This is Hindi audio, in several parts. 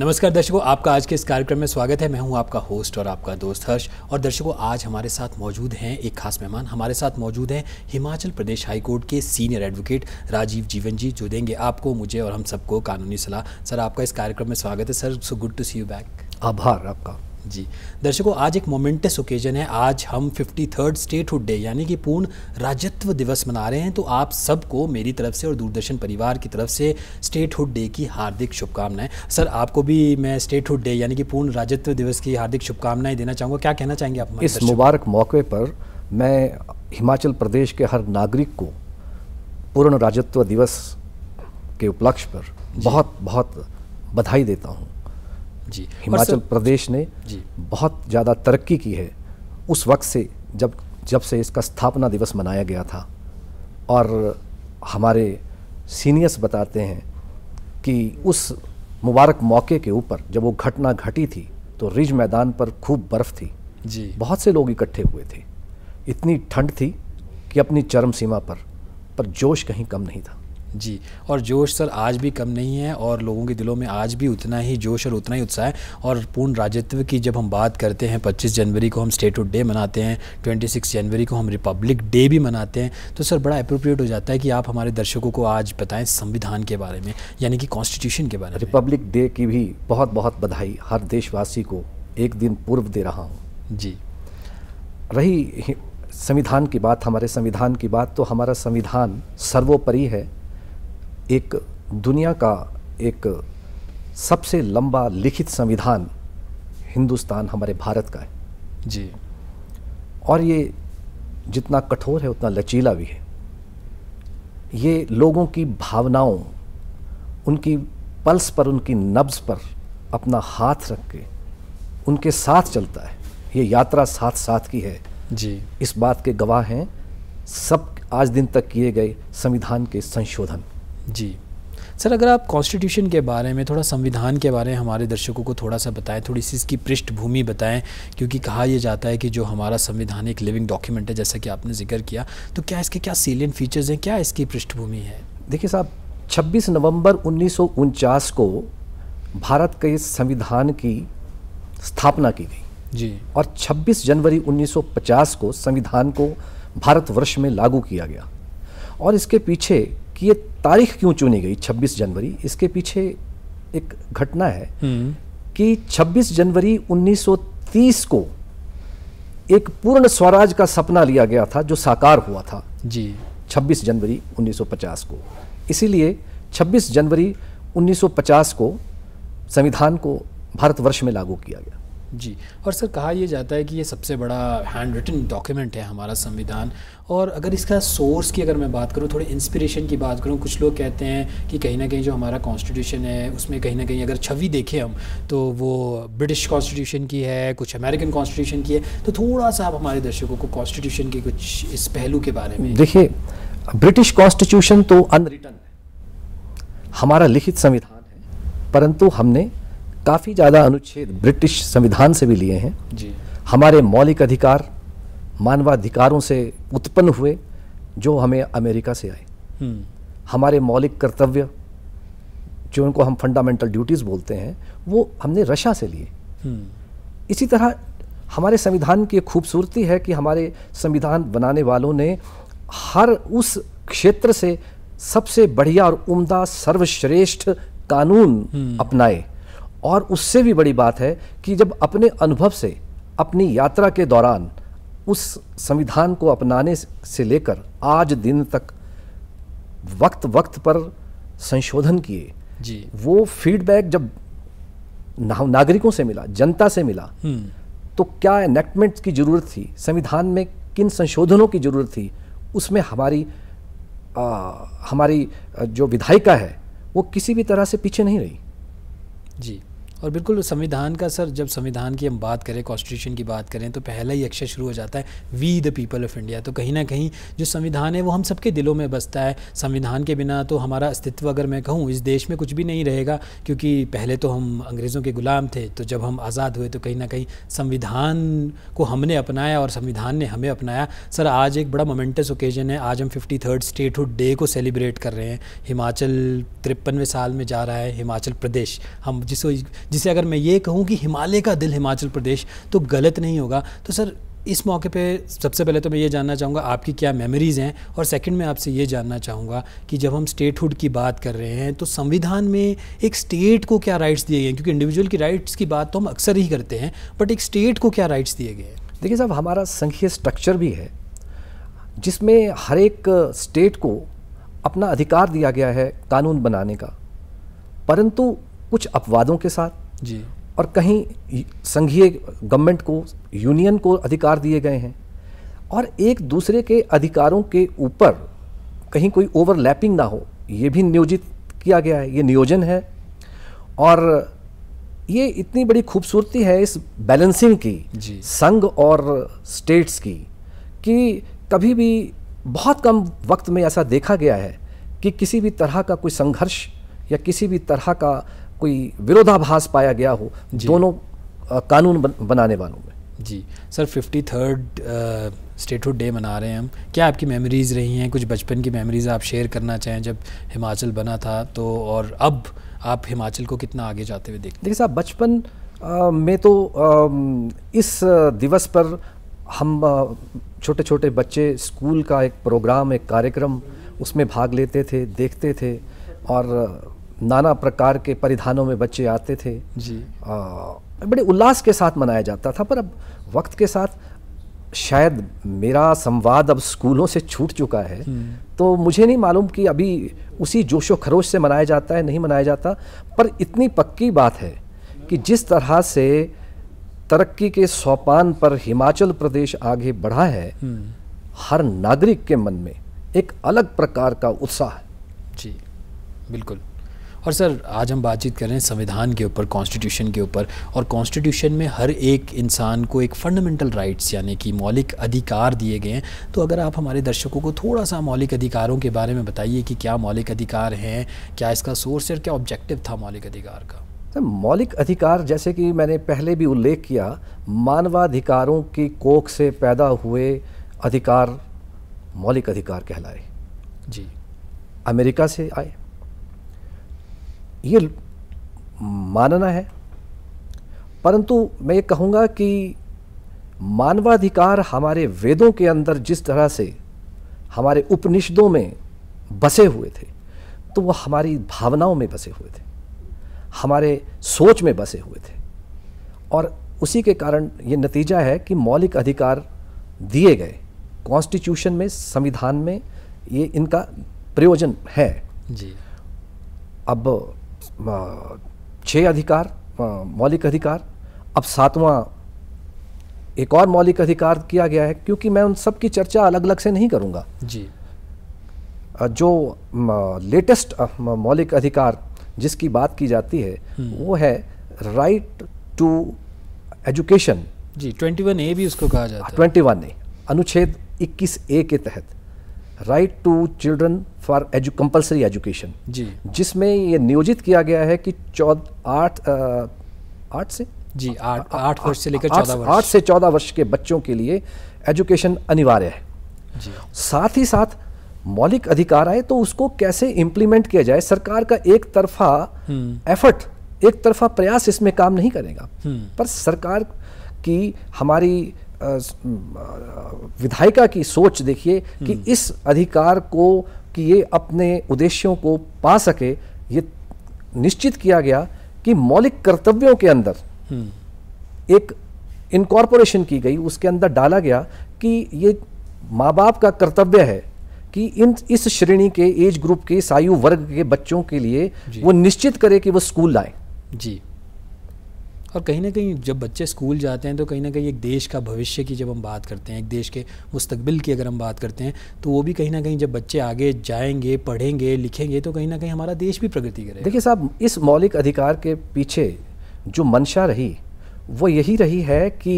नमस्कार दर्शकों आपका आज के इस कार्यक्रम में स्वागत है मैं हूं आपका होस्ट और आपका दोस्त हर्ष और दर्शकों आज हमारे साथ मौजूद हैं एक खास मेहमान हमारे साथ मौजूद हैं हिमाचल प्रदेश हाईकोर्ट के सीनियर एडवोकेट राजीव जीवन जी जो देंगे आपको मुझे और हम सबको कानूनी सलाह सर आपका इस कार्यक्रम में स्वागत है sir so good to see you back आभार आपका जी दर्शकों आज एक मोमेंटस ओकेजन है आज हम फिफ्टी थर्ड स्टेटहुड डे यानी कि पूर्ण राजत्व दिवस मना रहे हैं तो आप सबको मेरी तरफ से और दूरदर्शन परिवार की तरफ से स्टेटहुड डे की हार्दिक शुभकामनाएं सर आपको भी मैं स्टेटहुड डे यानी कि पूर्ण राजत्व दिवस की हार्दिक शुभकामनाएं देना चाहूँगा क्या कहना चाहेंगे आप इस मुबारक मौके पर मैं हिमाचल प्रदेश के हर नागरिक को पूर्ण राजत्व दिवस के उपलक्ष्य पर बहुत बहुत बधाई देता हूँ जी हिमाचल प्रदेश ने जी बहुत ज़्यादा तरक्की की है उस वक्त से जब जब से इसका स्थापना दिवस मनाया गया था और हमारे सीनियर्स बताते हैं कि उस मुबारक मौके के ऊपर जब वो घटना घटी थी तो रिज मैदान पर खूब बर्फ़ थी जी बहुत से लोग इकट्ठे हुए थे इतनी ठंड थी कि अपनी चरम सीमा पर पर जोश कहीं कम नहीं था जी और जोश सर आज भी कम नहीं है और लोगों के दिलों में आज भी उतना ही जोश और उतना ही उत्साह है और पूर्ण राजत्व की जब हम बात करते हैं 25 जनवरी को हम स्टेटहुड डे मनाते हैं 26 जनवरी को हम रिपब्लिक डे भी मनाते हैं तो सर बड़ा अप्रोप्रिएट हो जाता है कि आप हमारे दर्शकों को आज बताएं संविधान के बारे में यानी कि कॉन्स्टिट्यूशन के बारे में रिपब्लिक डे की भी बहुत बहुत बधाई हर देशवासी को एक दिन पूर्व दे रहा हूँ जी रही संविधान की बात हमारे संविधान की बात तो हमारा संविधान सर्वोपरि है एक दुनिया का एक सबसे लंबा लिखित संविधान हिंदुस्तान हमारे भारत का है जी और ये जितना कठोर है उतना लचीला भी है ये लोगों की भावनाओं उनकी पल्स पर उनकी नब्ज पर अपना हाथ रख के उनके साथ चलता है ये यात्रा साथ साथ की है जी इस बात के गवाह हैं सब आज दिन तक किए गए संविधान के संशोधन जी सर अगर आप कॉन्स्टिट्यूशन के बारे में थोड़ा संविधान के बारे में हमारे दर्शकों को थोड़ा सा बताएं थोड़ी सी इसकी पृष्ठभूमि बताएं क्योंकि कहा यह जाता है कि जो हमारा संविधान एक लिविंग डॉक्यूमेंट है जैसा कि आपने जिक्र किया तो क्या इसके क्या सीलियन फीचर्स हैं क्या इसकी पृष्ठभूमि है देखिए साहब 26 नवंबर उन्नीस को भारत के संविधान की स्थापना की गई जी और 26 जनवरी 1950 को संविधान को भारतवर्ष में लागू किया गया और इसके पीछे कि ये तारीख क्यों चुनी गई 26 जनवरी इसके पीछे एक घटना है हम्म। कि 26 जनवरी 1930 को एक पूर्ण स्वराज का सपना लिया गया था जो साकार हुआ था जी 26 जनवरी 1950 को इसीलिए 26 जनवरी 1950 को संविधान को भारतवर्ष में लागू किया गया जी और सर कहा यह जाता है कि ये सबसे बड़ा हैंड रिटन डॉक्यूमेंट है हमारा संविधान और अगर इसका सोर्स की अगर मैं बात करूँ थोड़ी इंस्पिरेशन की बात करूँ कुछ लोग कहते हैं कि कहीं ना कहीं जो हमारा कॉन्स्टिट्यूशन है उसमें कहीं ना कहीं अगर छवि देखें हम तो वो ब्रिटिश कॉन्स्टिट्यूशन की है कुछ अमेरिकन कॉन्स्टिट्यूशन की है तो थोड़ा सा आप हमारे दर्शकों को कॉन्स्टिट्यूशन के कुछ इस पहलू के बारे में देखिए ब्रिटिश कॉन्स्टिट्यूशन तो अनरिटन है हमारा लिखित संविधान है परंतु हमने काफ़ी ज़्यादा अनुच्छेद ब्रिटिश संविधान से भी लिए हैं जी। हमारे मौलिक अधिकार मानवाधिकारों से उत्पन्न हुए जो हमें अमेरिका से आए हम्म। हमारे मौलिक कर्तव्य जो उनको हम फंडामेंटल ड्यूटीज़ बोलते हैं वो हमने रशा से लिए हम्म। इसी तरह हमारे संविधान की खूबसूरती है कि हमारे संविधान बनाने वालों ने हर उस क्षेत्र से सबसे बढ़िया और उम्दा सर्वश्रेष्ठ कानून हम्म। अपनाए और उससे भी बड़ी बात है कि जब अपने अनुभव से अपनी यात्रा के दौरान उस संविधान को अपनाने से लेकर आज दिन तक वक्त वक्त पर संशोधन किए जी वो फीडबैक जब नागरिकों से मिला जनता से मिला हम्म। तो क्या एनेक्टमेंट की ज़रूरत थी संविधान में किन संशोधनों की ज़रूरत थी उसमें हमारी आ, हमारी जो विधायिका है वो किसी भी तरह से पीछे नहीं रही de और बिल्कुल संविधान का सर जब संविधान की हम बात करें कॉन्स्टिट्यूशन की बात करें तो पहला ही अक्षर शुरू हो जाता है we the people of India तो कहीं ना कहीं जो संविधान है वो हम सबके दिलों में बसता है संविधान के बिना तो हमारा अस्तित्व अगर मैं कहूँ इस देश में कुछ भी नहीं रहेगा क्योंकि पहले तो हम अंग्रेज़ों के ग़ुलाम थे तो जब हम आज़ाद हुए तो कहीं ना कहीं संविधान को हमने अपनाया और संविधान ने हमें अपनाया सर आज एक बड़ा मोमेंटस ओकेजन है आज हम फिफ्टी थर्ड स्टेटहुड डे को सेलिब्रेट कर रहे हैं हिमाचल तिरपनवे साल में जा रहा है हिमाचल प्रदेश हम जिसको जिसे अगर मैं ये कहूँ कि हिमालय का दिल हिमाचल प्रदेश तो गलत नहीं होगा तो सर इस मौके पे सबसे पहले तो मैं ये जानना चाहूँगा आपकी क्या मेमोरीज़ हैं और सेकंड में आपसे ये जानना चाहूँगा कि जब हम स्टेटहुड की बात कर रहे हैं तो संविधान में एक स्टेट को क्या राइट्स दिए गए हैं क्योंकि इंडिविजुअल की राइट्स की बात तो हम अक्सर ही करते हैं बट एक स्टेट को क्या राइट्स दिए गए हैं देखिए साहब हमारा संघीय स्ट्रक्चर भी है जिसमें हर एक स्टेट को अपना अधिकार दिया गया है कानून बनाने का परंतु कुछ अपवादों के साथ जी और कहीं संघीय गवर्नमेंट को यूनियन को अधिकार दिए गए हैं और एक दूसरे के अधिकारों के ऊपर कहीं कोई ओवरलैपिंग ना हो ये भी नियोजित किया गया है ये नियोजन है और ये इतनी बड़ी खूबसूरती है इस बैलेंसिंग की संघ और स्टेट्स की कि कभी भी बहुत कम वक्त में ऐसा देखा गया है कि किसी भी तरह का कोई संघर्ष या किसी भी तरह का कोई विरोधाभास पाया गया हो दोनों कानून बन, बनाने वालों में जी sir fifty third statehood day मना रहे हैं हम क्या आपकी मेमोरीज़ रही हैं कुछ बचपन की मेमोरीज़ आप शेयर करना चाहें जब हिमाचल बना था तो और अब आप हिमाचल को कितना आगे जाते हुए देखते देखिए साहब बचपन में तो आ, इस दिवस पर हम छोटे छोटे बच्चे स्कूल का एक प्रोग्राम एक कार्यक्रम उसमें भाग लेते थे देखते थे और नाना प्रकार के परिधानों में बच्चे आते थे जी आ, बड़े उल्लास के साथ मनाया जाता था पर अब वक्त के साथ शायद मेरा संवाद अब स्कूलों से छूट चुका है हम्म। तो मुझे नहीं मालूम कि अभी उसी जोशो खरोश से मनाया जाता है नहीं मनाया जाता पर इतनी पक्की बात है कि जिस तरह से तरक्की के सोपान पर हिमाचल प्रदेश आगे बढ़ा है हम्म। हर नागरिक के मन में एक अलग प्रकार का उत्साह है जी बिल्कुल और सर आज हम बातचीत कर रहे हैं संविधान के ऊपर कॉन्स्टिट्यूशन के ऊपर और कॉन्स्टिट्यूशन में हर एक इंसान को एक फंडामेंटल राइट्स यानी कि मौलिक अधिकार दिए गए हैं तो अगर आप हमारे दर्शकों को थोड़ा सा मौलिक अधिकारों के बारे में बताइए कि क्या मौलिक अधिकार हैं क्या इसका सोर्स है और क्या ऑब्जेक्टिव था मौलिक अधिकार का तो मौलिक अधिकार जैसे कि मैंने पहले भी उल्लेख किया मानवाधिकारों की कोख से पैदा हुए अधिकार मौलिक अधिकार कहलाए जी अमेरिका से आए ये मानना है परंतु मैं ये कहूँगा कि मानवाधिकार हमारे वेदों के अंदर जिस तरह से हमारे उपनिषदों में बसे हुए थे तो वह हमारी भावनाओं में बसे हुए थे हमारे सोच में बसे हुए थे और उसी के कारण ये नतीजा है कि मौलिक अधिकार दिए गए कॉन्स्टिट्यूशन में संविधान में ये इनका प्रयोजन है जी अब छः अधिकार मौलिक अधिकार अब सातवां एक और मौलिक अधिकार किया गया है क्योंकि मैं उन सब की चर्चा अलग अलग से नहीं करूंगा जी जो लेटेस्ट मौलिक अधिकार जिसकी बात की जाती है हम्म। वो है राइट टू एजुकेशन जी वन ए भी उसको कहा जाता है ट्वेंटी वन ए अनुच्छेद इक्कीस ए के तहत right to children for edu compulsory education जी जिसमें ये नियोजित किया गया है कि चौदह आठ आठ से जी आठ आठ वर्ष से लेकर चौदह वर्ष आठ से चौदह वर्ष के बच्चों के लिए एजुकेशन अनिवार्य है जी साथ ही साथ मौलिक अधिकार आए तो उसको कैसे इम्प्लीमेंट किया जाए सरकार का एक तरफा एफर्ट हम्म। एक तरफा प्रयास इसमें काम नहीं करेगा हम्म। पर सरकार की हमारी विधायिका की सोच देखिए कि हम्म। इस अधिकार को कि ये अपने उद्देश्यों को पा सके ये निश्चित किया गया कि मौलिक कर्तव्यों के अंदर हम्म। एक इनकॉर्पोरेशन की गई उसके अंदर डाला गया कि ये माँ बाप का कर्तव्य है कि इन इस श्रेणी के एज ग्रुप के सायु आयु वर्ग के बच्चों के लिए वो निश्चित करे कि वो स्कूल लाए जी और कहीं ना कहीं जब बच्चे स्कूल जाते हैं तो कहीं ना कहीं एक देश का भविष्य की जब हम बात करते हैं एक देश के मुस्तबिल की अगर हम बात करते हैं तो वो भी कहीं ना कहीं जब बच्चे आगे जाएंगे पढ़ेंगे लिखेंगे तो कहीं ना कहीं हमारा देश भी प्रगति करेगा देखिए साहब इस मौलिक अधिकार के पीछे जो मंशा रही वो यही रही है कि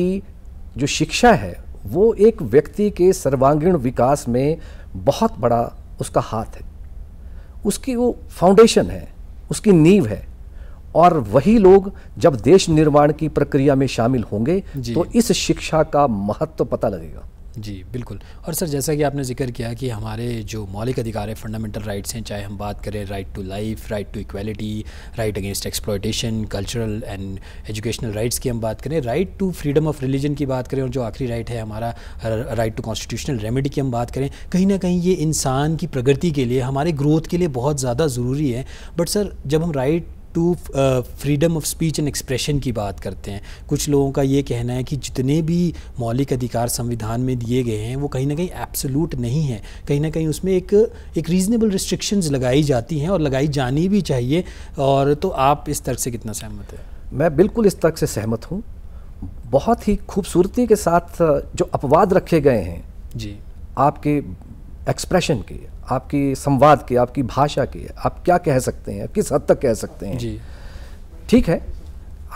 जो शिक्षा है वो एक व्यक्ति के सर्वांगीण विकास में बहुत बड़ा उसका हाथ है उसकी वो फाउंडेशन है उसकी नींव है और वही लोग जब देश निर्माण की प्रक्रिया में शामिल होंगे तो इस शिक्षा का महत्व तो पता लगेगा जी बिल्कुल और सर जैसा कि आपने जिक्र किया कि हमारे जो मौलिक अधिकार हैं फंडामेंटल राइट्स हैं चाहे हम बात करें right to life right to equality right against exploitation cultural and educational rights की हम बात करें right to freedom of religion की बात करें और जो आखिरी राइट है हमारा राइट टू कॉन्स्टिट्यूशनल रेमेडी की हम बात करें कहीं ना कहीं ये इंसान की प्रगति के लिए हमारे ग्रोथ के लिए बहुत ज़्यादा ज़रूरी है बट सर जब हम right to freedom of speech and expression की बात करते हैं कुछ लोगों का ये कहना है कि जितने भी मौलिक अधिकार संविधान में दिए गए हैं वो कहीं ना कहीं एब्सोलूट नहीं है कहीं ना कहीं उसमें एक एक रीज़नेबल रिस्ट्रिक्शंस लगाई जाती हैं और लगाई जानी भी चाहिए और तो आप इस तर्क से कितना सहमत है मैं बिल्कुल इस तर्क से सहमत हूँ बहुत ही खूबसूरती के साथ जो अपवाद रखे गए हैं जी आपके एक्सप्रेशन के आपकी संवाद के आपकी भाषा के आप क्या कह सकते हैं किस हद तक कह सकते हैं जी ठीक है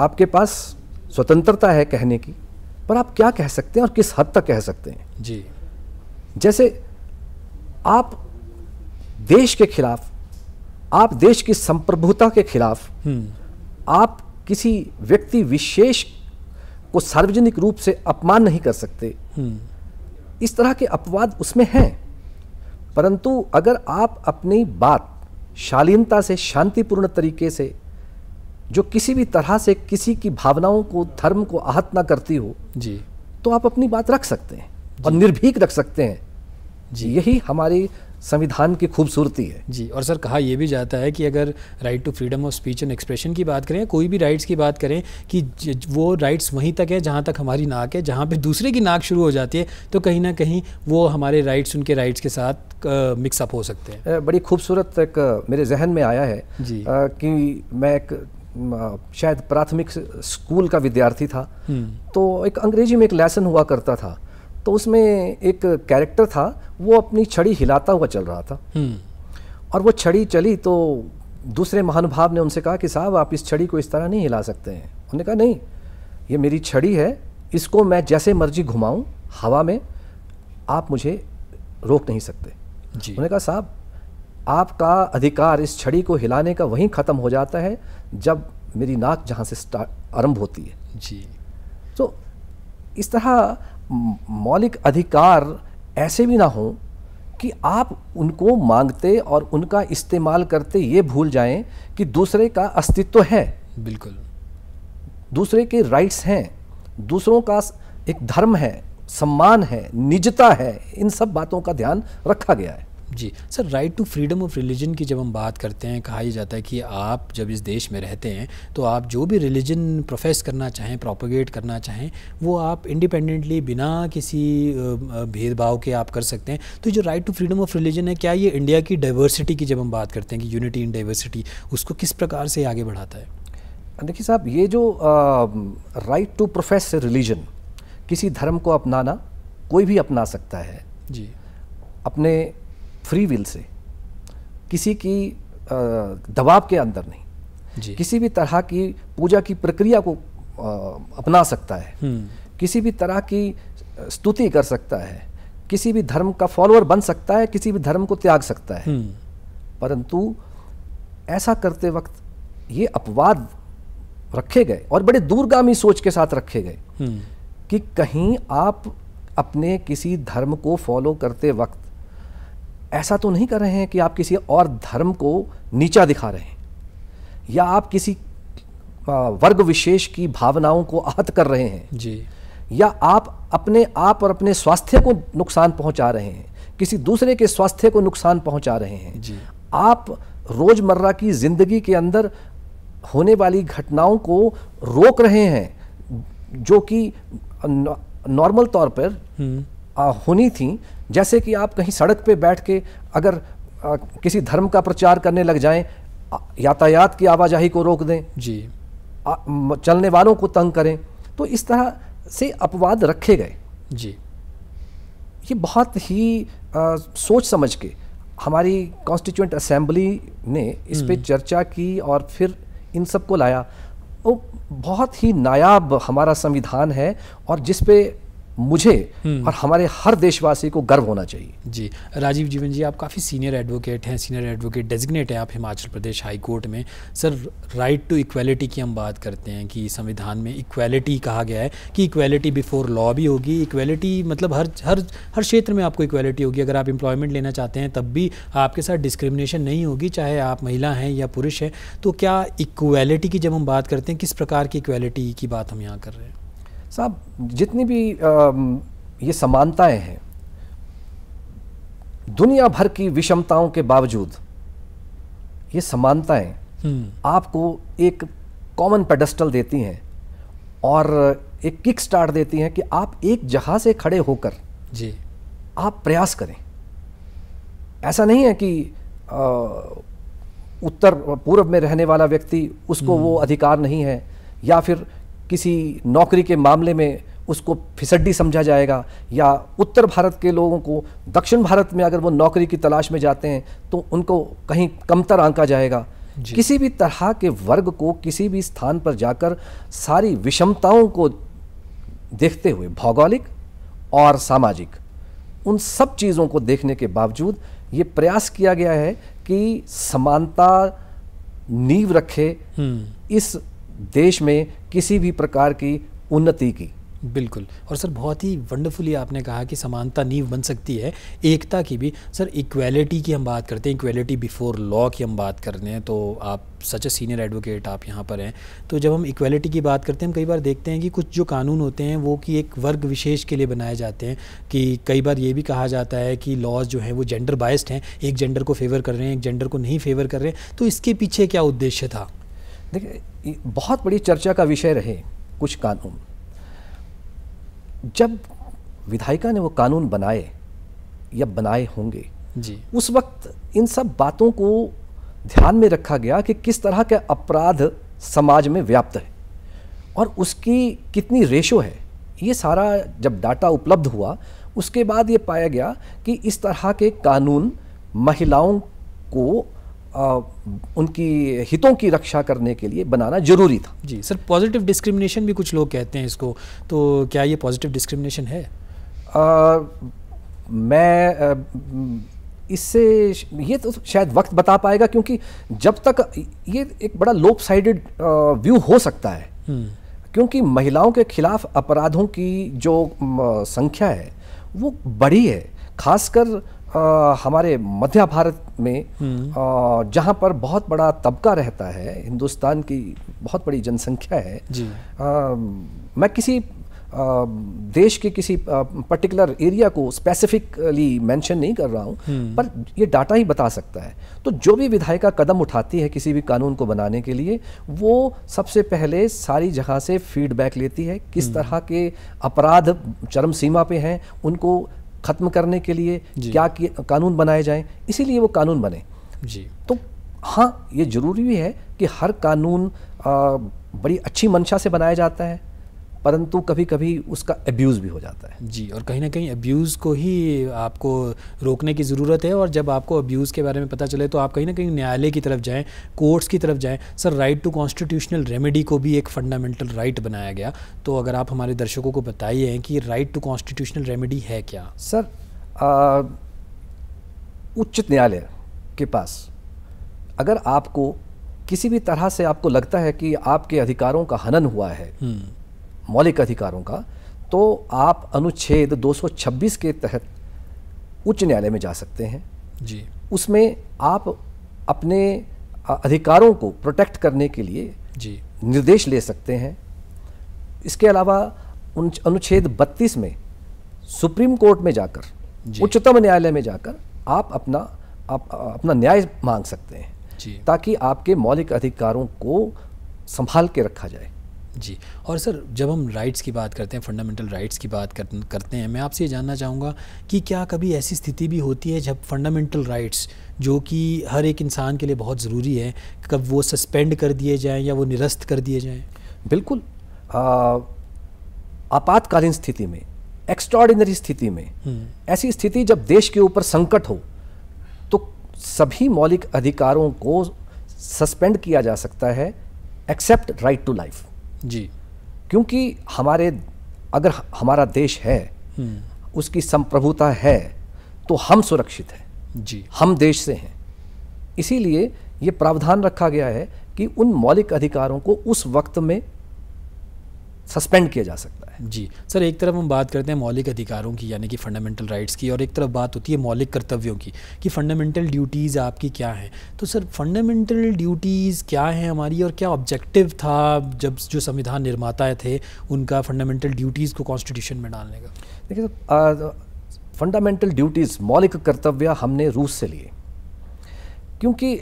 आपके पास स्वतंत्रता है कहने की पर आप क्या कह सकते हैं और किस हद तक कह सकते हैं जी जैसे आप देश के खिलाफ आप देश की संप्रभुता के खिलाफ हम्म। आप किसी व्यक्ति विशेष को सार्वजनिक रूप से अपमान नहीं कर सकते हम्म। इस तरह के अपवाद उसमें हैं परंतु अगर आप अपनी बात शालीनता से शांतिपूर्ण तरीके से जो किसी भी तरह से किसी की भावनाओं को धर्म को आहत ना करती हो जी तो आप अपनी बात रख सकते हैं और निर्भीक रख सकते हैं जी यही हमारी संविधान की खूबसूरती है जी और सर कहा यह भी जाता है कि अगर right to freedom of speech and expression की बात करें कोई भी राइट्स की बात करें कि वो राइट्स वहीं तक है जहाँ तक हमारी नाक है जहाँ पे दूसरे की नाक शुरू हो जाती है तो कहीं ना कहीं वो हमारे राइट्स उनके राइट्स के साथ मिक्सअप हो सकते हैं बड़ी खूबसूरत एक मेरे जहन में आया है जी आ, कि मैं एक शायद प्राथमिक स्कूल का विद्यार्थी था हम्म। तो एक अंग्रेजी में एक लेसन हुआ करता था तो उसमें एक कैरेक्टर था वो अपनी छड़ी हिलाता हुआ चल रहा था हम्म। और वो छड़ी चली तो दूसरे महानुभाव ने उनसे कहा कि साहब आप इस छड़ी को इस तरह नहीं हिला सकते हैं उन्होंने कहा नहीं ये मेरी छड़ी है इसको मैं जैसे मर्जी घुमाऊं हवा में आप मुझे रोक नहीं सकते उन्होंने कहा साहब आपका अधिकार इस छड़ी को हिलाने का वहीं ख़त्म हो जाता है जब मेरी नाक जहाँ से स्टार्ट आरंभ होती है जी तो इस तरह मौलिक अधिकार ऐसे भी ना हों कि आप उनको मांगते और उनका इस्तेमाल करते ये भूल जाएं कि दूसरे का अस्तित्व है बिल्कुल दूसरे के राइट्स हैं दूसरों का एक धर्म है सम्मान है निजता है इन सब बातों का ध्यान रखा गया है जी sir right to freedom of religion की जब हम बात करते हैं कहा ही जाता है कि आप जब इस देश में रहते हैं तो आप जो भी रिलीजन प्रोफेस करना चाहें प्रोपोगेट करना चाहें वो आप इंडिपेंडेंटली बिना किसी भेदभाव के आप कर सकते हैं तो जो right to freedom of religion है क्या ये इंडिया की डाइवर्सिटी की जब हम बात करते हैं कि यूनिटी इन डाइवर्सिटी उसको किस प्रकार से आगे बढ़ाता है देखिए साहब ये जो राइट टू प्रोफेस रिलीजन किसी धर्म को अपनाना कोई भी अपना सकता है जी अपने फ्री विल से किसी की दबाव के अंदर नहीं किसी भी तरह की पूजा की प्रक्रिया को अपना सकता है हम्म। किसी भी तरह की स्तुति कर सकता है किसी भी धर्म का फॉलोअर बन सकता है किसी भी धर्म को त्याग सकता है हम्म। परंतु ऐसा करते वक्त ये अपवाद रखे गए और बड़े दूरगामी सोच के साथ रखे गए हम्म। कि कहीं आप अपने किसी धर्म को फॉलो करते वक्त ऐसा तो नहीं कर रहे हैं कि आप किसी और धर्म को नीचा दिखा रहे हैं या आप किसी वर्ग विशेष की भावनाओं को आहत कर रहे हैं जी या आप अपने आप और अपने स्वास्थ्य को नुकसान पहुंचा रहे हैं किसी दूसरे के स्वास्थ्य को नुकसान पहुंचा रहे हैं जी आप रोजमर्रा की जिंदगी के अंदर होने वाली घटनाओं को रोक रहे हैं जो कि नॉर्मल तौर पर हम्म। होनी थी जैसे कि आप कहीं सड़क पे बैठ के अगर आ, किसी धर्म का प्रचार करने लग जाएं यातायात की आवाजाही को रोक दें जी आ, चलने वालों को तंग करें तो इस तरह से अपवाद रखे गए जी ये बहुत ही आ, सोच समझ के हमारी कॉन्स्टिट्यूंट असेंबली ने इस पर हम्म। चर्चा की और फिर इन सबको लाया वो बहुत ही नायाब हमारा संविधान है और जिस पे मुझे हम्म। और हमारे हर देशवासी को गर्व होना चाहिए जी राजीव जीवन जी आप काफ़ी सीनियर एडवोकेट हैं सीनियर एडवोकेट डेजिग्नेट हैं आप हिमाचल प्रदेश हाई कोर्ट में सर राइट टू इक्वालिटी की हम बात करते हैं कि संविधान में इक्वालिटी कहा गया है कि इक्वलिटी बिफोर लॉ भी होगी इक्वलिटी मतलब हर हर हर क्षेत्र में आपको इक्वलिटी होगी अगर आप एम्प्लॉयमेंट लेना चाहते हैं तब भी आपके साथ डिस्क्रिमिनेशन नहीं होगी चाहे आप महिला हैं या पुरुष हैं तो क्या इक्वालिटी की जब हम बात करते हैं किस प्रकार की इक्वलिटी की बात हम यहाँ कर रहे हैं साहब जितनी भी आ, ये समानताएं हैं दुनिया भर की विषमताओं के बावजूद ये समानताएं हम्म। आपको एक कॉमन पेडस्टल देती हैं और एक किक स्टार्ट देती हैं कि आप एक जहाज से खड़े होकर जी आप प्रयास करें ऐसा नहीं है कि आ, उत्तर पूर्व में रहने वाला व्यक्ति उसको हम्म। वो अधिकार नहीं है या फिर किसी नौकरी के मामले में उसको फिसड्डी समझा जाएगा या उत्तर भारत के लोगों को दक्षिण भारत में अगर वो नौकरी की तलाश में जाते हैं तो उनको कहीं कमतर आंका जाएगा किसी भी तरह के वर्ग को किसी भी स्थान पर जाकर सारी विषमताओं को देखते हुए भौगोलिक और सामाजिक उन सब चीज़ों को देखने के बावजूद ये प्रयास किया गया है कि समानता नींव रखे हम्म। इस देश में किसी भी प्रकार की उन्नति की बिल्कुल और सर बहुत ही वंडरफुली आपने कहा कि समानता नींव बन सकती है एकता की भी सर इक्वेलिटी की हम बात करते हैं इक्वलिटी बिफोर लॉ की हम बात कर रहे हैं तो आप सच ए सीनियर एडवोकेट आप यहाँ पर हैं तो जब हम इक्वेलिटी की बात करते हैं हम कई बार देखते हैं कि कुछ जो कानून होते हैं वो कि एक वर्ग विशेष के लिए बनाए जाते हैं कि कई बार ये भी कहा जाता है कि लॉज जो हैं वो जेंडर बायस्ड हैं एक जेंडर को फेवर कर रहे हैं एक जेंडर को नहीं फेवर कर रहे हैं तो इसके पीछे क्या उद्देश्य था देखिए बहुत बड़ी चर्चा का विषय रहे कुछ कानून जब विधायिका ने वो कानून बनाए या बनाए होंगे जी उस वक्त इन सब बातों को ध्यान में रखा गया कि किस तरह के अपराध समाज में व्याप्त है और उसकी कितनी रेशो है ये सारा जब डाटा उपलब्ध हुआ उसके बाद ये पाया गया कि इस तरह के कानून महिलाओं को आ, उनकी हितों की रक्षा करने के लिए बनाना जरूरी था जी सर पॉजिटिव डिस्क्रिमिनेशन भी कुछ लोग कहते हैं इसको तो क्या ये पॉजिटिव डिस्क्रिमिनेशन है आ, मैं इससे ये तो शायद वक्त बता पाएगा क्योंकि जब तक ये एक बड़ा लोप साइडेड व्यू हो सकता है हम्म। क्योंकि महिलाओं के खिलाफ अपराधों की जो संख्या है वो बड़ी है खासकर आ, हमारे मध्य भारत में हम्म। जहाँ पर बहुत बड़ा तबका रहता है हिंदुस्तान की बहुत बड़ी जनसंख्या है जी। आ, मैं किसी आ, देश के किसी पर्टिकुलर एरिया को स्पेसिफिकली मेंशन नहीं कर रहा हूँ हम्म। पर ये डाटा ही बता सकता है तो जो भी विधायिका कदम उठाती है किसी भी कानून को बनाने के लिए वो सबसे पहले सारी जगह से फीडबैक लेती है किस हम्म। तरह के अपराध चरम सीमा पे हैं उनको ख़त्म करने के लिए क्या कानून बनाए जाएं इसीलिए वो कानून बने जी तो हाँ ये ज़रूरी भी है कि हर कानून आ, बड़ी अच्छी मंशा से बनाया जाता है परंतु कभी कभी उसका अब्यूज़ भी हो जाता है जी और कहीं ना कहीं अब्यूज़ को ही आपको रोकने की ज़रूरत है और जब आपको अब्यूज़ के बारे में पता चले तो आप कहीं ना कहीं न्यायालय की तरफ जाएँ कोर्ट्स की तरफ जाएँ sir right to constitutional remedy को भी एक फंडामेंटल राइट बनाया गया तो अगर आप हमारे दर्शकों को बताइए कि राइट टू कॉन्स्टिट्यूशनल रेमेडी है क्या सर उच्च न्यायालय के पास अगर आपको किसी भी तरह से आपको लगता है कि आपके अधिकारों का हनन हुआ है हम्म। मौलिक अधिकारों का तो आप अनुच्छेद 226 के तहत उच्च न्यायालय में जा सकते हैं जी उसमें आप अपने अधिकारों को प्रोटेक्ट करने के लिए जी निर्देश ले सकते हैं इसके अलावा अनुच्छेद 32 में सुप्रीम कोर्ट में जाकर उच्चतम न्यायालय में जाकर आप अपना आप अपना न्याय मांग सकते हैं ताकि आपके मौलिक अधिकारों को संभाल के रखा जाए जी और सर जब हम राइट्स की बात करते हैं फंडामेंटल राइट्स की बात कर, करते हैं मैं आपसे ये जानना चाहूँगा कि क्या कभी ऐसी स्थिति भी होती है जब फंडामेंटल राइट्स जो कि हर एक इंसान के लिए बहुत ज़रूरी है कब वो सस्पेंड कर दिए जाएँ या वो निरस्त कर दिए जाएँ बिल्कुल आपातकालीन स्थिति में एक्स्ट्रॉर्डिनरी स्थिति में हम्म। ऐसी स्थिति जब देश के ऊपर संकट हो तो सभी मौलिक अधिकारों को सस्पेंड किया जा सकता है एक्सेप्ट राइट टू लाइफ जी क्योंकि हमारे अगर हमारा देश है हम्म। उसकी संप्रभुता है तो हम सुरक्षित हैं जी हम देश से हैं इसीलिए ये प्रावधान रखा गया है कि उन मौलिक अधिकारों को उस वक्त में सस्पेंड किया जा सकता है जी सर एक तरफ हम बात करते हैं मौलिक अधिकारों की यानी कि फंडामेंटल राइट्स की और एक तरफ बात होती है मौलिक कर्तव्यों की कि फंडामेंटल ड्यूटीज़ आपकी क्या हैं तो सर फंडामेंटल ड्यूटीज़ क्या हैं हमारी और क्या ऑब्जेक्टिव था जब जो संविधान निर्माता थे उनका फंडामेंटल ड्यूटीज़ को कॉन्स्टिट्यूशन में डालने का देखिए तो फंडामेंटल ड्यूटीज़ मौलिक कर्तव्य हमने रूस से लिए क्योंकि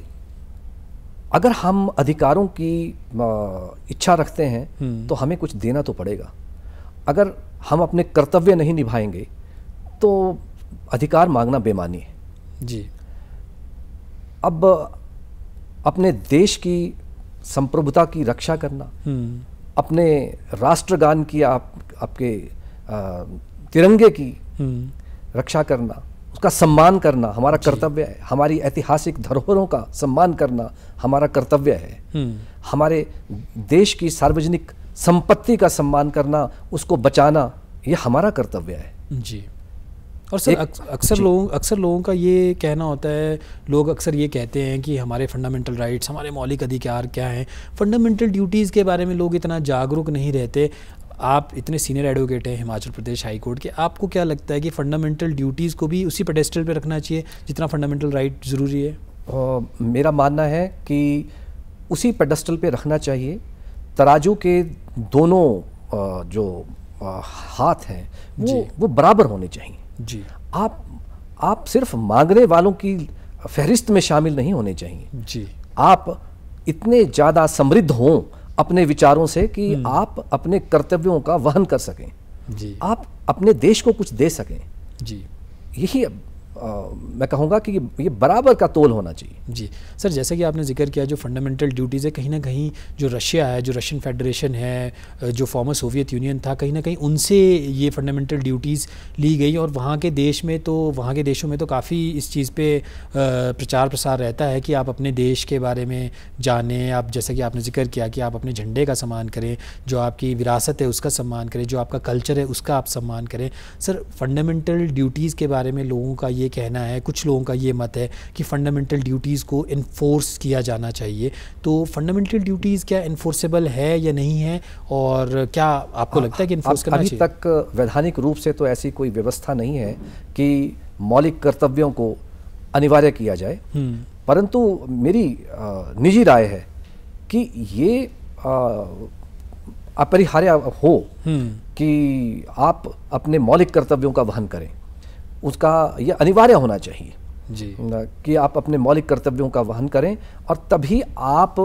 अगर हम अधिकारों की इच्छा रखते हैं हम्म। तो हमें कुछ देना तो पड़ेगा अगर हम अपने कर्तव्य नहीं निभाएंगे तो अधिकार मांगना बेमानी है जी अब अपने देश की संप्रभुता की रक्षा करना हम्म। अपने राष्ट्रगान की आप आपके आ, तिरंगे की हम्म। रक्षा करना उसका सम्मान करना हमारा कर्तव्य है हमारी ऐतिहासिक धरोहरों का सम्मान करना हमारा कर्तव्य है हम्म। हमारे देश की सार्वजनिक संपत्ति का सम्मान करना उसको बचाना यह हमारा कर्तव्य है जी और सर अक्सर लोग अक्सर लोगों का ये कहना होता है लोग अक्सर ये कहते हैं कि हमारे फंडामेंटल राइट्स हमारे मौलिक अधिकार क्या हैं फंडामेंटल ड्यूटीज़ के बारे में लोग इतना जागरूक नहीं रहते आप इतने सीनियर एडवोकेट हैं हिमाचल प्रदेश हाई कोर्ट के आपको क्या लगता है कि फंडामेंटल ड्यूटीज़ को भी उसी पेडेस्टल पे रखना चाहिए जितना फंडामेंटल राइट ज़रूरी है आ, मेरा मानना है कि उसी पेडेस्टल पे रखना चाहिए तराजू के दोनों आ, जो आ, हाथ हैं वो वो बराबर होने चाहिए जी आप आप सिर्फ मांगने वालों की फहरिस्त में शामिल नहीं होने चाहिए जी आप इतने ज़्यादा समृद्ध हों अपने विचारों से कि हम्म। आप अपने कर्तव्यों का वहन कर सकें जी आप अपने देश को कुछ दे सकें जी यही मैं कहूँगा कि ये बराबर का तोल होना चाहिए जी सर जैसा कि आपने जिक्र किया जो फंडामेंटल ड्यूटीज़ है कहीं ना कहीं जो रशिया है जो रशियन फेडरेशन है जो फॉर्मर सोवियत यूनियन था कहीं ना कहीं उनसे ये फंडामेंटल ड्यूटीज़ ली गई और वहाँ के देश में तो वहाँ के देशों में तो काफ़ी इस चीज़ पर प्रचार प्रसार रहता है कि आप अपने देश के बारे में जानें आप जैसा कि आपने जिक्र किया कि आप अपने झंडे का सम्मान करें जो आपकी विरासत है उसका सम्मान करें जो आपका कल्चर है उसका आप सम्मान करें सर फंडामेंटल ड्यूटीज़ के बारे में लोगों का ये ये कहना है कुछ लोगों का ये मत है कि फ़ंडामेंटल ड्यूटीज़ को इन्फोर्स किया जाना चाहिए तो फ़ंडामेंटल ड्यूटीज़ क्या इन्फोर्सेबल है या नहीं है और क्या आपको लगता है कि इन्फोर्स करना अभी चाहिए? तक वैधानिक रूप से तो ऐसी कोई व्यवस्था नहीं है कि मौलिक कर्तव्यों को अनिवार्य किया जाए हम्म। परंतु मेरी निजी राय है कि ये अपरिहार्य हो हम्म। कि आप अपने मौलिक कर्तव्यों का वहन करें उसका ये अनिवार्य होना चाहिए जी कि आप अपने मौलिक कर्तव्यों का वहन करें और तभी आप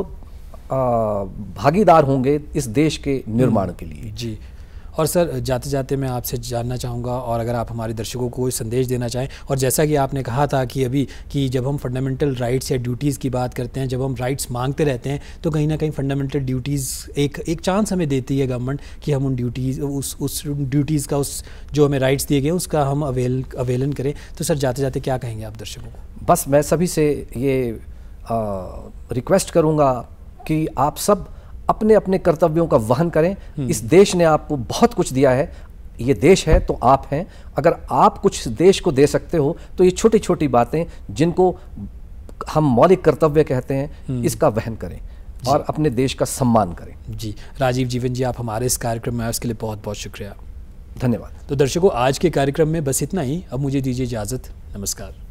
भागीदार होंगे इस देश के निर्माण हम्म। के लिए जी और सर जाते जाते मैं आपसे जानना चाहूँगा और अगर आप हमारे दर्शकों को संदेश देना चाहें और जैसा कि आपने कहा था कि अभी कि जब हम फंडामेंटल राइट्स या ड्यूटीज़ की बात करते हैं जब हम राइट्स मांगते रहते हैं तो कहीं ना कहीं फंडामेंटल ड्यूटीज़ एक एक चांस हमें देती है गवर्नमेंट कि हम उन ड्यूटीज़ उस उस ड्यूटीज़ का उस जो हमें राइट्स दिए गए उसका हम अवेल अवेलन करें तो सर जाते जाते क्या कहेंगे आप दर्शकों को बस मैं सभी से ये रिक्वेस्ट करूँगा कि आप सब अपने अपने कर्तव्यों का वहन करें हम्म। इस देश ने आपको बहुत कुछ दिया है ये देश है तो आप हैं अगर आप कुछ देश को दे सकते हो तो ये छोटी छोटी बातें जिनको हम मौलिक कर्तव्य कहते हैं हम्म। इसका वहन करें और अपने देश का सम्मान करें जी राजीव जीवन जी आप हमारे इस कार्यक्रम में आए उसके लिए बहुत बहुत शुक्रिया धन्यवाद तो दर्शकों आज के कार्यक्रम में बस इतना ही अब मुझे दीजिए इजाज़त नमस्कार